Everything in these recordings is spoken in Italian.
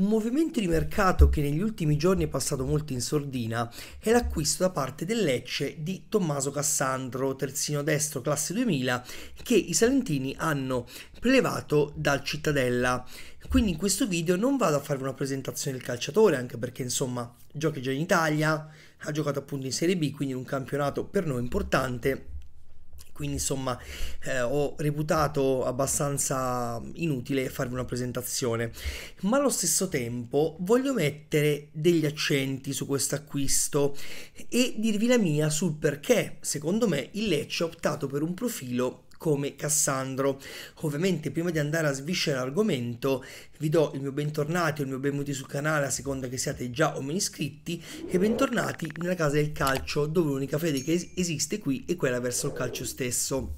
Un movimento di mercato che negli ultimi giorni è passato molto in sordina è l'acquisto da parte del Lecce di Tommaso Cassandro, terzino destro classe 2000, che i salentini hanno prelevato dal Cittadella. Quindi in questo video non vado a fare una presentazione del calciatore, anche perché insomma gioca già in Italia, ha giocato appunto in Serie B, quindi in un campionato per noi importante quindi insomma eh, ho reputato abbastanza inutile farvi una presentazione ma allo stesso tempo voglio mettere degli accenti su questo acquisto e dirvi la mia sul perché secondo me il Lecce ha optato per un profilo come Cassandro. Ovviamente prima di andare a sviscerare l'argomento vi do il mio bentornati o il mio benvenuti sul canale a seconda che siate già o meno iscritti e bentornati nella casa del calcio dove l'unica fede che esiste qui è quella verso il calcio stesso.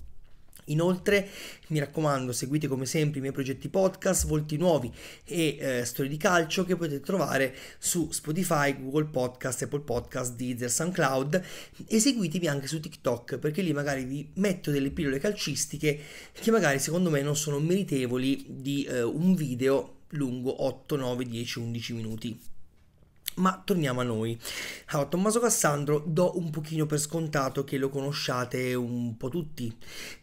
Inoltre, mi raccomando, seguite come sempre i miei progetti podcast, volti nuovi e eh, storie di calcio che potete trovare su Spotify, Google Podcast, Apple Podcast, Deezer, SoundCloud e seguitemi anche su TikTok perché lì magari vi metto delle pillole calcistiche che magari secondo me non sono meritevoli di eh, un video lungo 8, 9, 10, 11 minuti. Ma torniamo a noi. Allora, Tommaso Cassandro do un pochino per scontato che lo conosciate un po' tutti.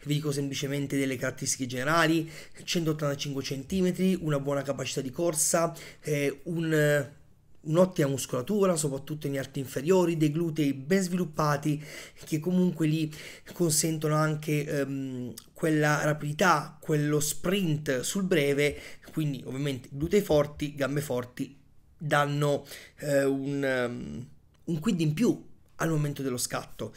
Vi dico semplicemente delle caratteristiche generali, 185 cm, una buona capacità di corsa, eh, un un'ottima muscolatura, soprattutto negli arti inferiori, dei glutei ben sviluppati che comunque gli consentono anche ehm, quella rapidità, quello sprint sul breve, quindi ovviamente glutei forti, gambe forti danno eh, un, um, un quid in più al momento dello scatto.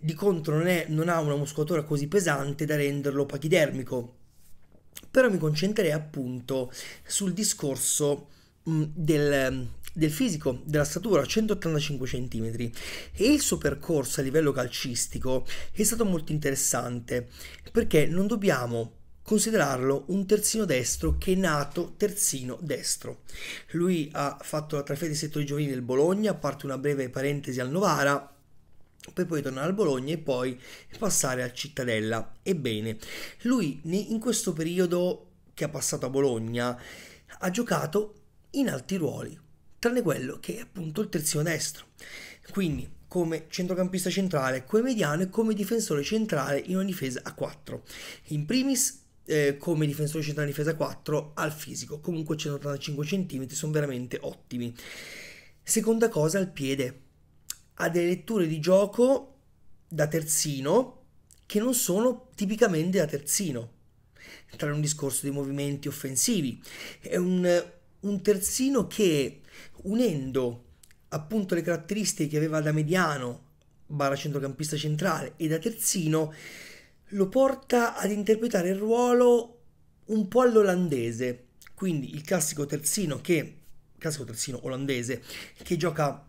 Di contro non, è, non ha una muscolatura così pesante da renderlo pachidermico. Però mi concentrerei appunto sul discorso mh, mm, del, del fisico, della statura, 185 cm. E il suo percorso a livello calcistico è stato molto interessante perché non dobbiamo considerarlo un terzino destro che è nato terzino destro. Lui ha fatto la trasferta di settore giovanile del Bologna, a parte una breve parentesi al Novara, per poi tornare al Bologna e poi passare al Cittadella. Ebbene, lui in questo periodo che ha passato a Bologna ha giocato in alti ruoli, tranne quello che è appunto il terzino destro. Quindi come centrocampista centrale, come mediano e come difensore centrale in una difesa a 4. In primis eh, come difensore centrale difesa 4 al fisico, comunque 185 cm sono veramente ottimi. Seconda cosa, al piede. Ha delle letture di gioco da terzino che non sono tipicamente da terzino. Tra un discorso di movimenti offensivi. È un, un terzino che unendo appunto le caratteristiche che aveva da mediano barra centrocampista centrale e da terzino lo porta ad interpretare il ruolo un po' all'olandese, quindi il classico terzino che classico terzino olandese che gioca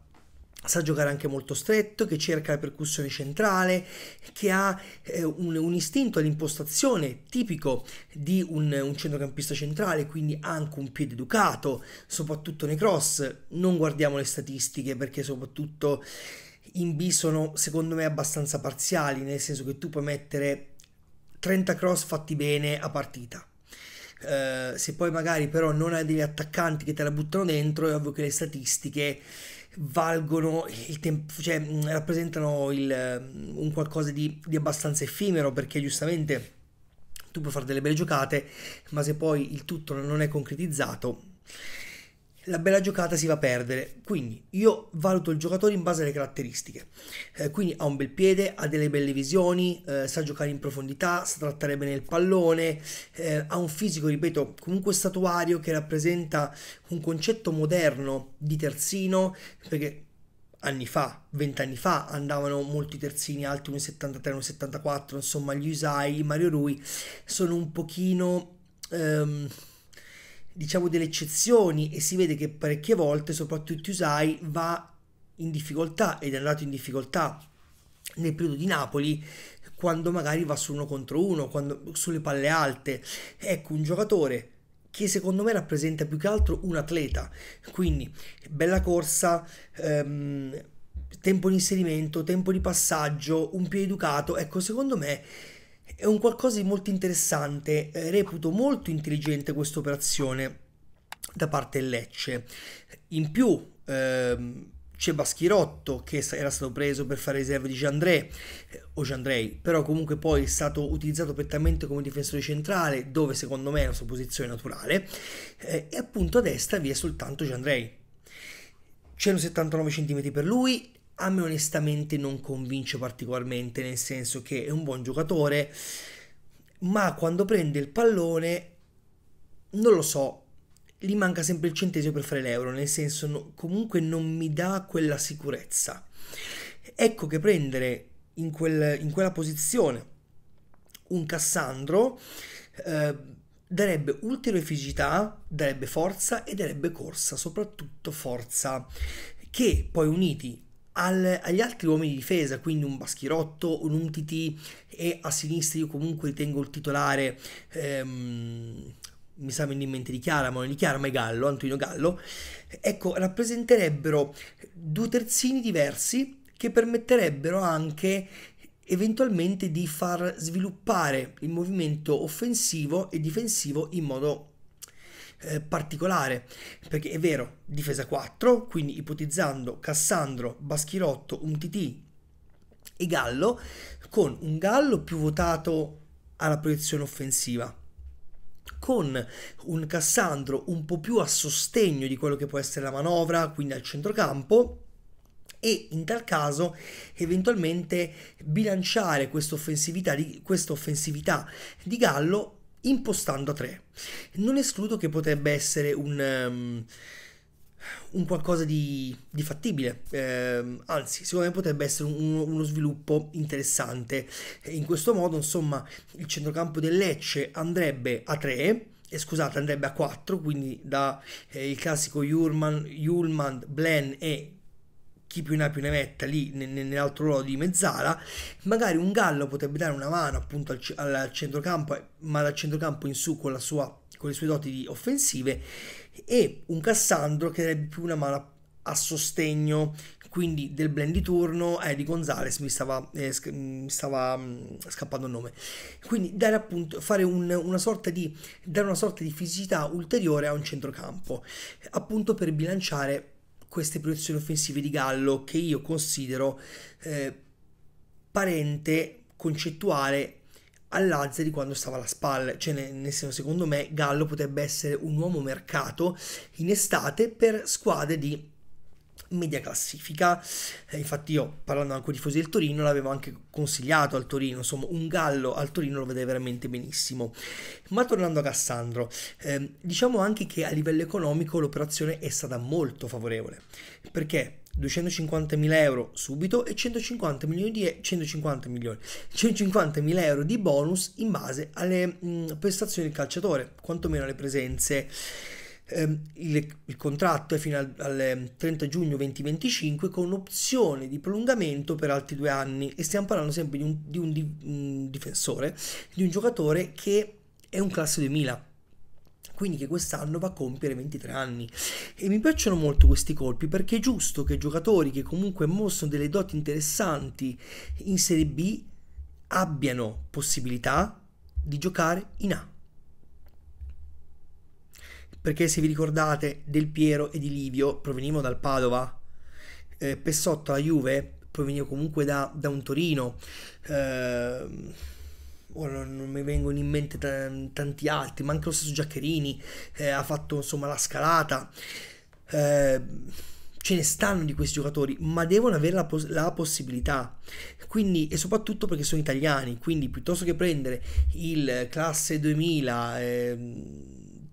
sa giocare anche molto stretto, che cerca la percussione centrale, che ha eh, un, un, istinto all'impostazione tipico di un, un, centrocampista centrale, quindi anche un piede educato, soprattutto nei cross. Non guardiamo le statistiche perché soprattutto in B sono secondo me abbastanza parziali, nel senso che tu puoi mettere 30 cross fatti bene a partita. Uh, se poi magari però non hai degli attaccanti che te la buttano dentro, è ovvio che le statistiche valgono il tempo, cioè mm, rappresentano il, mm, un qualcosa di, di abbastanza effimero perché giustamente tu puoi fare delle belle giocate, ma se poi il tutto non è concretizzato la bella giocata si va a perdere. Quindi io valuto il giocatore in base alle caratteristiche. Eh, quindi ha un bel piede, ha delle belle visioni, eh, sa giocare in profondità, sa trattare bene il pallone, eh, ha un fisico, ripeto, comunque statuario che rappresenta un concetto moderno di terzino, perché anni fa, vent'anni fa, andavano molti terzini alti, 1,73, 1,74, insomma gli Usai, Mario Rui, sono un pochino... Ehm, diciamo delle eccezioni e si vede che parecchie volte soprattutto Usai va in difficoltà ed è andato in difficoltà nel periodo di Napoli quando magari va su uno contro uno, quando, sulle palle alte. Ecco, un giocatore che secondo me rappresenta più che altro un atleta. Quindi bella corsa, ehm, tempo di inserimento, tempo di passaggio, un piede educato. Ecco, secondo me è un qualcosa di molto interessante, eh, reputo molto intelligente questa operazione da parte del Lecce. In più ehm, c'è Baschirotto che era stato preso per fare riserva di Giandrei, eh, o Giandrei, però comunque poi è stato utilizzato prettamente come difensore centrale, dove secondo me è la sua posizione naturale, eh, e appunto a destra vi è soltanto Giandrei. 179 cm per lui, a me onestamente non convince particolarmente, nel senso che è un buon giocatore, ma quando prende il pallone, non lo so, gli manca sempre il centesimo per fare l'euro, nel senso no, comunque non mi dà quella sicurezza. Ecco che prendere in, quel, in quella posizione un Cassandro eh, darebbe ulteriore fisicità, darebbe forza e darebbe corsa, soprattutto forza, che poi uniti al, agli altri uomini di difesa, quindi un Baschirotto, un Umtiti e a sinistra io comunque ritengo il titolare, ehm, mi sa venendo in mente di Chiara, ma non di Chiara, ma è Gallo, Antonio Gallo, ecco, rappresenterebbero due terzini diversi che permetterebbero anche eventualmente di far sviluppare il movimento offensivo e difensivo in modo eh, particolare, perché è vero, difesa 4, quindi ipotizzando Cassandro, Baschirotto, un TT e Gallo, con un Gallo più votato alla proiezione offensiva con un Cassandro un po' più a sostegno di quello che può essere la manovra, quindi al centrocampo, e in tal caso eventualmente bilanciare questa offensività di, questa offensività di Gallo impostando a 3. Non escludo che potrebbe essere un, um, un qualcosa di, di fattibile, eh, anzi secondo me potrebbe essere un, uno sviluppo interessante. In questo modo insomma il centrocampo del Lecce andrebbe a 3, eh, scusate andrebbe a 4, quindi da eh, il classico Jurman, Julman, Blen e chi più ne ha più ne metta lì nell'altro ruolo di mezzala, magari un Gallo potrebbe dare una mano appunto al, al centrocampo, ma dal centrocampo in su con, sua, con le sue doti offensive, e un Cassandro che darebbe più una mano a sostegno quindi del blend di turno eh, di Gonzales mi stava, eh, sc- mm, mi stava mh, mm, scappando il nome quindi dare appunto fare un, una sorta di dare una sorta di fisicità ulteriore a un centrocampo appunto per bilanciare queste produzioni offensive di Gallo che io considero eh, parente concettuale all'Azza di quando stava alla spalla, cioè nel senso secondo me Gallo potrebbe essere un uomo mercato in estate per squadre di media classifica. Eh, infatti, io parlando anche di tifosi del Torino, l'avevo anche consigliato al Torino. Insomma, un gallo al Torino lo vede veramente benissimo. Ma tornando a Cassandro, ehm, diciamo anche che a livello economico l'operazione è stata molto favorevole perché 250.000 euro subito e 150 milioni di 150 milioni 150.000 euro di bonus in base alle mh, mm, prestazioni del calciatore, quantomeno alle presenze ehm, il, il, contratto è fino al, al 30 ehm, giugno 2025 con opzione di prolungamento per altri due anni e stiamo parlando sempre di un, di un, di un difensore, di un giocatore che è un classe 2000 quindi che quest'anno va a compiere 23 anni. E mi piacciono molto questi colpi perché è giusto che giocatori che comunque mostrano delle doti interessanti in Serie B abbiano possibilità di giocare in A perché se vi ricordate Del Piero e di Livio provenivano dal Padova, eh, Pessotto la Juve proveniva comunque da, da un Torino, eh, ora non mi vengono in mente t- tanti altri, ma anche lo stesso Giaccherini eh, ha fatto insomma la scalata. Eh, ce ne stanno di questi giocatori, ma devono avere la, pos- la, possibilità. Quindi, e soprattutto perché sono italiani, quindi piuttosto che prendere il classe 2000, eh,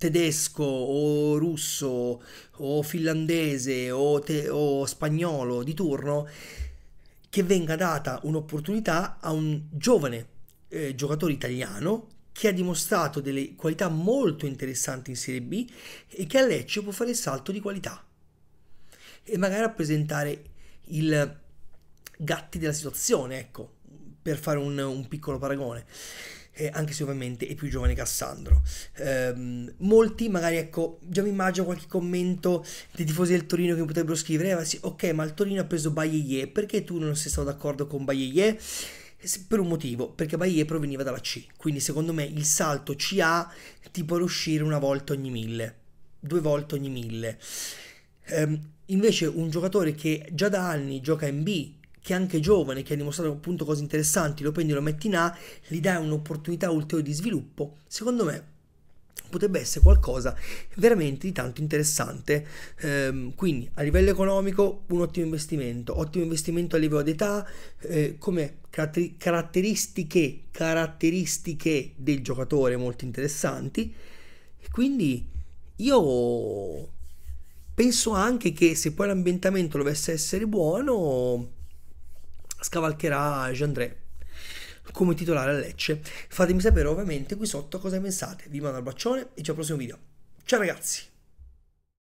tedesco o russo o finlandese o, te- o spagnolo di turno che venga data un'opportunità a un giovane eh, giocatore italiano che ha dimostrato delle qualità molto interessanti in Serie B e che a Lecce può fare il salto di qualità e magari rappresentare il gatti della situazione, ecco, per fare un, un piccolo paragone eh, anche se ovviamente è più giovane Cassandro. Ehm, molti, magari ecco, già mi immagino qualche commento dei tifosi del Torino che potrebbero scrivere, eh, sì, ok, ma il Torino ha preso Baglieye, perché tu non sei stato d'accordo con Baglieye? Eh, per un motivo, perché Baie proveniva dalla C, quindi secondo me il salto CA ti può riuscire una volta ogni mille, due volte ogni mille. Um, invece un giocatore che già da anni gioca in B, che è anche giovane, che ha dimostrato appunto cose interessanti, lo prendi, lo metti in A, gli dai un'opportunità ulteriore di sviluppo, secondo me potrebbe essere qualcosa veramente di tanto interessante. Ehm, quindi a livello economico un ottimo investimento, ottimo investimento a livello d'età, eh, come caratter- caratteristiche, caratteristiche del giocatore molto interessanti. Quindi io penso anche che se poi l'ambientamento dovesse essere buono, scavalcherà Jean-Dré come titolare a Lecce. Fatemi sapere ovviamente qui sotto cosa ne pensate. Vi mando un bacione e ci al prossimo video. Ciao ragazzi!